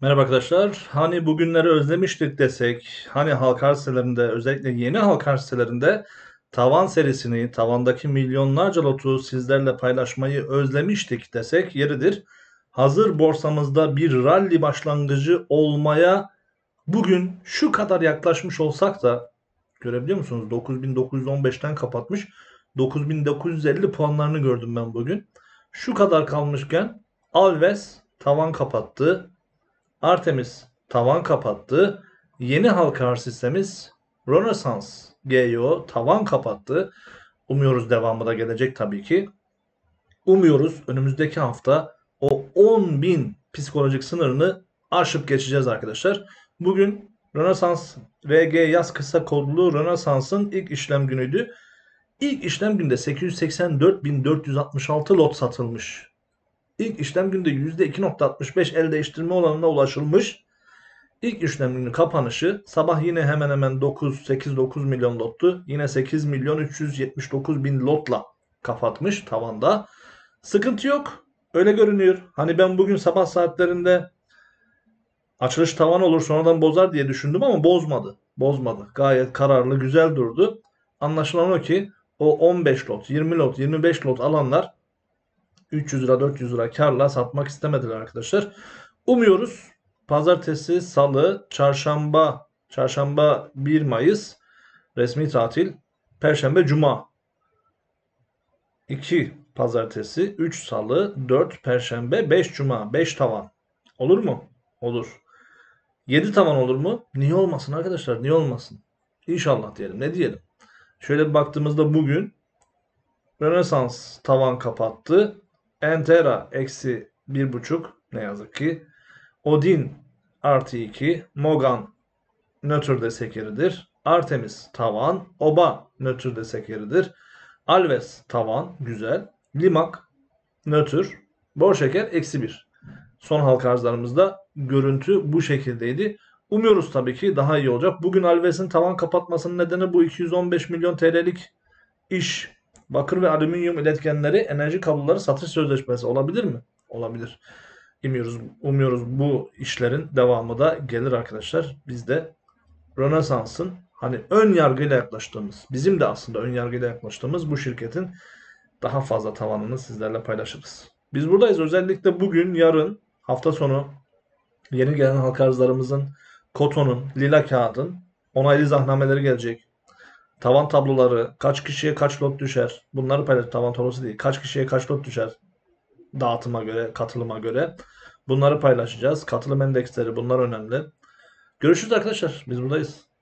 Merhaba arkadaşlar. Hani bugünleri özlemiştik desek, hani halk arselerinde özellikle yeni halk arselerinde tavan serisini, tavandaki milyonlarca lotu sizlerle paylaşmayı özlemiştik desek yeridir. Hazır borsamızda bir rally başlangıcı olmaya bugün şu kadar yaklaşmış olsak da görebiliyor musunuz? 9915'ten kapatmış. 9950 puanlarını gördüm ben bugün. Şu kadar kalmışken Alves tavan kapattı. Artemis tavan kapattı. Yeni halkar sistemimiz Renaissance GEO tavan kapattı. Umuyoruz devamı da gelecek tabii ki. Umuyoruz önümüzdeki hafta o 10.000 psikolojik sınırını aşıp geçeceğiz arkadaşlar. Bugün Renaissance VG yaz kısa kodlu Rönesans'ın ilk işlem günüydü. İlk işlem günde 884.466 lot satılmış. İlk işlem günde %2.65 el değiştirme oranına ulaşılmış. İlk işlem günü kapanışı sabah yine hemen hemen 9 8-9 milyon lottu. Yine 8 milyon 379 bin lotla kapatmış tavanda. Sıkıntı yok. Öyle görünüyor. Hani ben bugün sabah saatlerinde açılış tavan olur sonradan bozar diye düşündüm ama bozmadı. Bozmadı. Gayet kararlı güzel durdu. Anlaşılan o ki o 15 lot, 20 lot, 25 lot alanlar 300 lira 400 lira karla satmak istemediler arkadaşlar. Umuyoruz pazartesi, salı, çarşamba, çarşamba 1 Mayıs resmi tatil, perşembe, cuma 2 pazartesi, 3 salı, 4 perşembe, 5 cuma, 5 tavan. Olur mu? Olur. 7 tavan olur mu? Niye olmasın arkadaşlar? Niye olmasın? İnşallah diyelim. Ne diyelim? Şöyle baktığımızda bugün Rönesans tavan kapattı. Entera eksi 1.5 ne yazık ki. Odin artı 2. Mogan nötr desek yeridir. Artemis tavan. Oba nötr desek yeridir. Alves tavan. Güzel. Limak nötr. Bor şeker eksi 1. Son halka arzlarımızda görüntü bu şekildeydi. Umuyoruz tabii ki daha iyi olacak. Bugün Alves'in tavan kapatmasının nedeni bu 215 milyon TL'lik iş Bakır ve alüminyum iletkenleri enerji kabloları satış sözleşmesi olabilir mi? Olabilir. Umuyoruz, umuyoruz bu işlerin devamı da gelir arkadaşlar. Biz de Rönesans'ın hani ön yargıyla yaklaştığımız, bizim de aslında ön yargıyla yaklaştığımız bu şirketin daha fazla tavanını sizlerle paylaşırız. Biz buradayız. Özellikle bugün, yarın, hafta sonu yeni gelen halka arzlarımızın, Koton'un, Lila Kağıt'ın onaylı zahnameleri gelecek. Tavan tabloları kaç kişiye kaç lot düşer? Bunları paylaş tavan tablosu değil. Kaç kişiye kaç lot düşer? Dağıtıma göre, katılıma göre. Bunları paylaşacağız. Katılım endeksleri bunlar önemli. Görüşürüz arkadaşlar. Biz buradayız.